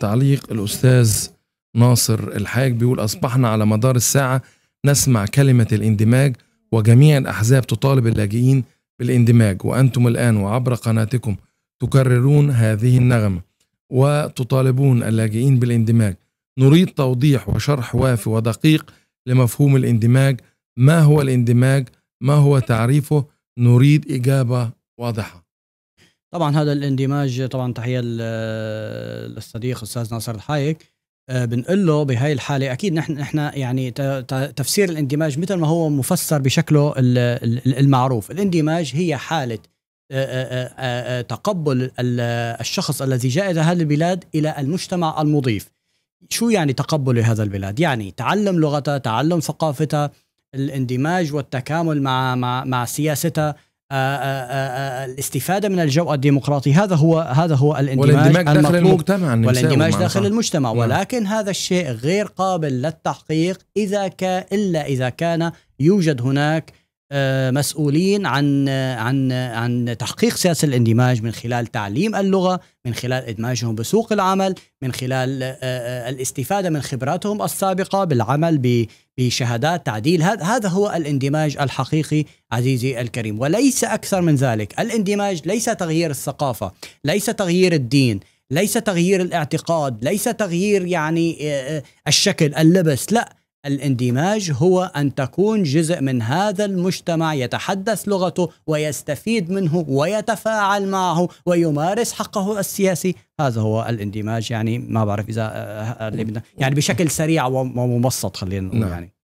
تعليق الأستاذ ناصر الحاج بيقول أصبحنا على مدار الساعة نسمع كلمة الاندماج وجميع الأحزاب تطالب اللاجئين بالاندماج وأنتم الآن وعبر قناتكم تكررون هذه النغمة وتطالبون اللاجئين بالاندماج نريد توضيح وشرح وافي ودقيق لمفهوم الاندماج ما هو الاندماج ما هو تعريفه نريد إجابة واضحة طبعا هذا الاندماج طبعا تحيه للصديق استاذ ناصر الحايك آه، بنقول له بهاي الحاله اكيد نحن نحن يعني تفسير الاندماج مثل ما هو مفسر بشكله المعروف الاندماج هي حاله آه، آه، تقبل الشخص الذي جاء الى هذه البلاد الى المجتمع المضيف شو يعني تقبل هذا البلاد يعني تعلم لغتها تعلم ثقافتها الاندماج والتكامل مع مع مع سياستها الاستفاده من الجو الديمقراطي هذا هو هذا هو الاندماج, والاندماج داخل المجتمع والاندماج داخل المجتمع نعم. ولكن هذا الشيء غير قابل للتحقيق اذا كان الا اذا كان يوجد هناك آه، مسؤولين عن عن عن تحقيق سياسه الاندماج من خلال تعليم اللغه، من خلال ادماجهم بسوق العمل، من خلال آه، آه، الاستفاده من خبراتهم السابقه بالعمل بشهادات تعديل، هذا هو الاندماج الحقيقي عزيزي الكريم وليس اكثر من ذلك، الاندماج ليس تغيير الثقافه، ليس تغيير الدين، ليس تغيير الاعتقاد، ليس تغيير يعني الشكل، اللبس، لا، الاندماج هو ان تكون جزء من هذا المجتمع يتحدث لغته ويستفيد منه ويتفاعل معه ويمارس حقه السياسي هذا هو الاندماج يعني ما بعرف اذا آه، آه، آه، نعم. يعني بشكل سريع ومبسط خلينا نقول نعم. يعني